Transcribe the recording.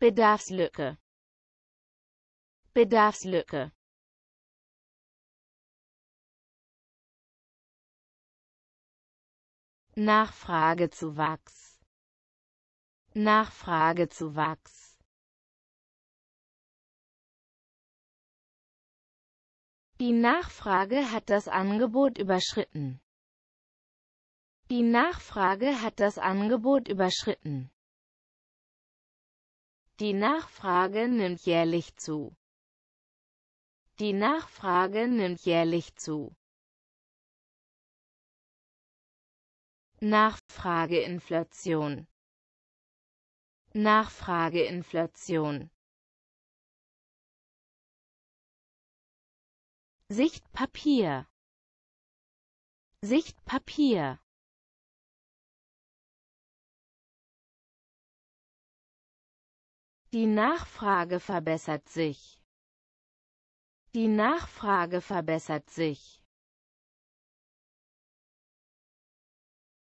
Bedarfslücke Bedarfslücke zu wachs Die Nachfrage hat das Angebot überschritten. Die Nachfrage hat das Angebot überschritten. Die Nachfrage nimmt jährlich zu. Die Nachfrage nimmt jährlich zu. Nachfrageinflation Nachfrageinflation Sichtpapier Sichtpapier Die Nachfrage verbessert sich. Die Nachfrage verbessert sich.